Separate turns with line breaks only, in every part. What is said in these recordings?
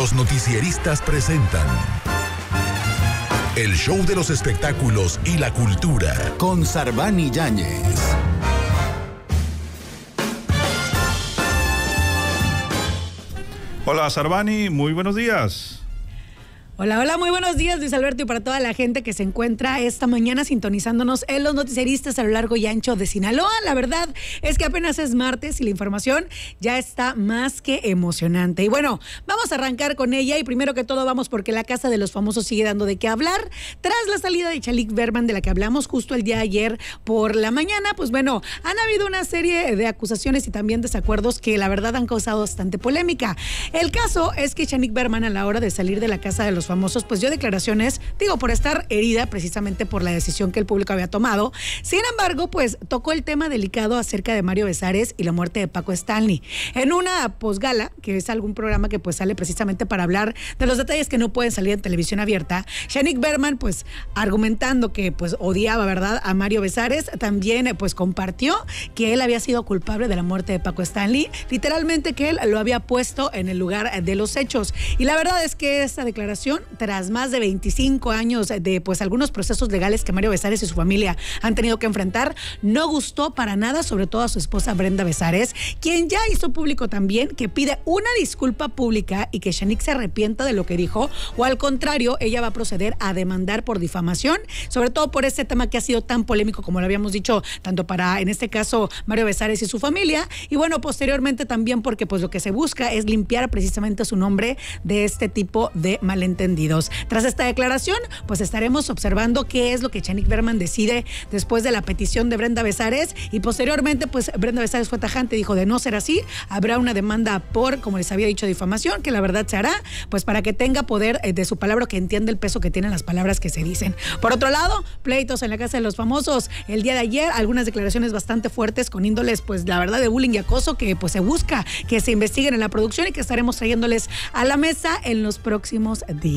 Los noticieristas presentan el show de los espectáculos y la cultura con Sarvani Yáñez. Hola Sarvani, muy buenos días.
Hola, hola, muy buenos días Luis Alberto y para toda la gente que se encuentra esta mañana sintonizándonos en los noticieristas a lo largo y ancho de Sinaloa. La verdad es que apenas es martes y la información ya está más que emocionante. Y bueno, vamos a arrancar con ella y primero que todo vamos porque la Casa de los Famosos sigue dando de qué hablar. Tras la salida de Chalik Berman de la que hablamos justo el día ayer por la mañana, pues bueno, han habido una serie de acusaciones y también desacuerdos que la verdad han causado bastante polémica. El caso es que Chalik Berman a la hora de salir de la Casa de los famosos, pues dio declaraciones, digo, por estar herida precisamente por la decisión que el público había tomado. Sin embargo, pues tocó el tema delicado acerca de Mario Besares y la muerte de Paco Stanley. En una posgala, que es algún programa que pues sale precisamente para hablar de los detalles que no pueden salir en televisión abierta, Yannick Berman, pues argumentando que pues odiaba, ¿verdad?, a Mario Besares, también pues compartió que él había sido culpable de la muerte de Paco Stanley, literalmente que él lo había puesto en el lugar de los hechos. Y la verdad es que esta declaración tras más de 25 años de pues algunos procesos legales que Mario Besares y su familia han tenido que enfrentar, no gustó para nada, sobre todo a su esposa Brenda Besares, quien ya hizo público también que pide una disculpa pública y que Shanique se arrepienta de lo que dijo, o al contrario, ella va a proceder a demandar por difamación, sobre todo por este tema que ha sido tan polémico como lo habíamos dicho, tanto para, en este caso, Mario Besares y su familia, y bueno, posteriormente también porque pues lo que se busca es limpiar precisamente su nombre de este tipo de malentendidos tras esta declaración, pues estaremos observando qué es lo que Chanik Berman decide después de la petición de Brenda Besares y posteriormente, pues Brenda Besares fue tajante, y dijo de no ser así, habrá una demanda por, como les había dicho, difamación, que la verdad se hará, pues para que tenga poder eh, de su palabra, que entienda el peso que tienen las palabras que se dicen. Por otro lado, pleitos en la Casa de los Famosos. El día de ayer, algunas declaraciones bastante fuertes con índoles, pues la verdad, de bullying y acoso que pues se busca que se investiguen en la producción y que estaremos trayéndoles a la mesa en los próximos días.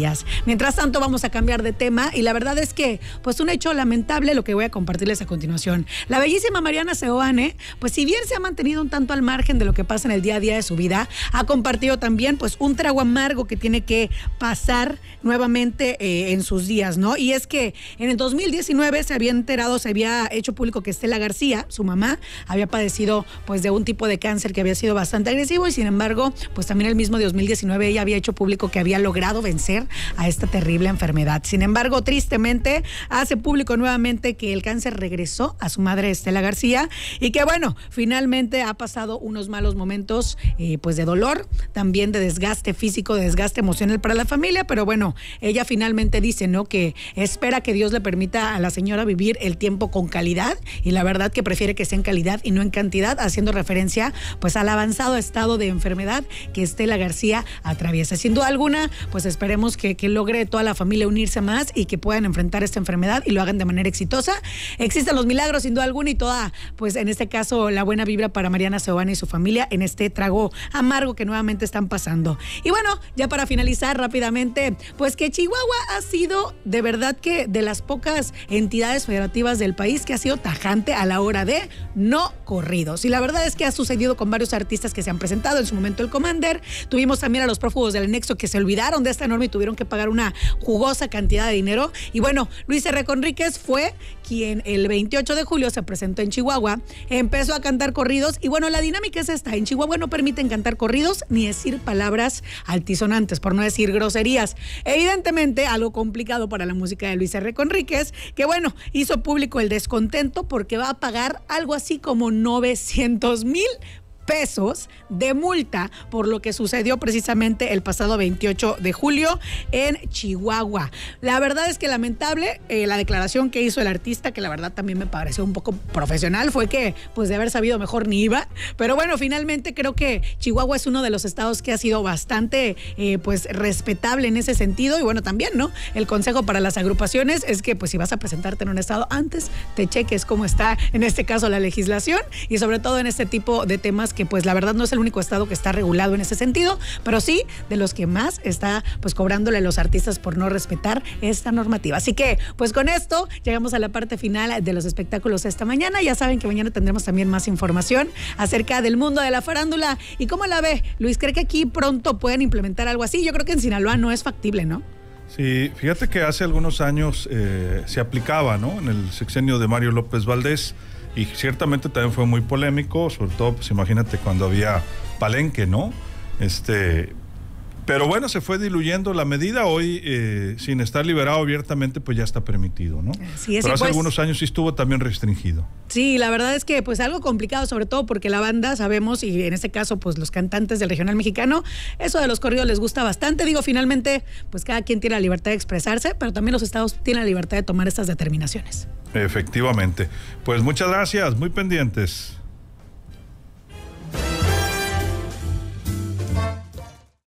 Mientras tanto, vamos a cambiar de tema y la verdad es que, pues un hecho lamentable lo que voy a compartirles a continuación. La bellísima Mariana Seoane, pues si bien se ha mantenido un tanto al margen de lo que pasa en el día a día de su vida, ha compartido también pues un trago amargo que tiene que pasar nuevamente eh, en sus días, ¿no? Y es que en el 2019 se había enterado, se había hecho público que Estela García, su mamá, había padecido pues de un tipo de cáncer que había sido bastante agresivo y sin embargo, pues también el mismo 2019 ella había hecho público que había logrado vencer a esta terrible enfermedad. Sin embargo, tristemente, hace público nuevamente que el cáncer regresó a su madre Estela García y que bueno, finalmente ha pasado unos malos momentos eh, pues de dolor, también de desgaste físico, de desgaste emocional para la familia, pero bueno, ella finalmente dice, ¿no? Que espera que Dios le permita a la señora vivir el tiempo con calidad y la verdad que prefiere que sea en calidad y no en cantidad, haciendo referencia pues al avanzado estado de enfermedad que Estela García atraviesa. Sin duda alguna, pues esperemos que, logre toda la familia unirse más y que puedan enfrentar esta enfermedad y lo hagan de manera exitosa. Existen los milagros, sin duda alguna, y toda, pues en este caso, la buena vibra para Mariana Seoane y su familia en este trago amargo que nuevamente están pasando. Y bueno, ya para finalizar rápidamente, pues que Chihuahua ha sido de verdad que de las pocas entidades federativas del país que ha sido tajante a la hora de no corridos. Y la verdad es que ha sucedido con varios artistas que se han presentado en su momento el Commander. Tuvimos también a los prófugos del anexo que se olvidaron de esta enorme y tuvieron que pagar una jugosa cantidad de dinero. Y bueno, Luis R. Conríquez fue quien el 28 de julio se presentó en Chihuahua, empezó a cantar corridos y bueno, la dinámica es esta, en Chihuahua no permiten cantar corridos ni decir palabras altisonantes, por no decir groserías. Evidentemente, algo complicado para la música de Luis R. Conríquez, que bueno, hizo público el descontento porque va a pagar algo así como 900 mil pesos de multa por lo que sucedió precisamente el pasado 28 de julio en Chihuahua. La verdad es que lamentable eh, la declaración que hizo el artista, que la verdad también me pareció un poco profesional, fue que pues de haber sabido mejor ni iba. Pero bueno, finalmente creo que Chihuahua es uno de los estados que ha sido bastante eh, pues respetable en ese sentido y bueno también, ¿no? El consejo para las agrupaciones es que pues si vas a presentarte en un estado antes te cheques cómo está en este caso la legislación y sobre todo en este tipo de temas que pues la verdad no es el único estado que está regulado en ese sentido, pero sí de los que más está pues cobrándole a los artistas por no respetar esta normativa. Así que pues con esto llegamos a la parte final de los espectáculos esta mañana. Ya saben que mañana tendremos también más información acerca del mundo de la farándula y cómo la ve. Luis, ¿cree que aquí pronto pueden implementar algo así? Yo creo que en Sinaloa no es factible, ¿no?
Sí, fíjate que hace algunos años eh, se aplicaba, ¿no? En el sexenio de Mario López Valdés y ciertamente también fue muy polémico, sobre todo, pues imagínate cuando había palenque, ¿no? Este, pero bueno, se fue diluyendo la medida. Hoy, eh, sin estar liberado abiertamente, pues ya está permitido, ¿no? pero
hace pues algunos
años sí estuvo también restringido.
Sí, la verdad es que pues algo complicado, sobre todo porque la banda, sabemos, y en este caso pues los cantantes del regional mexicano, eso de los corridos les gusta bastante. Digo, finalmente pues cada quien tiene la libertad de expresarse, pero también los estados tienen la libertad de tomar estas determinaciones.
Efectivamente. Pues muchas gracias, muy pendientes.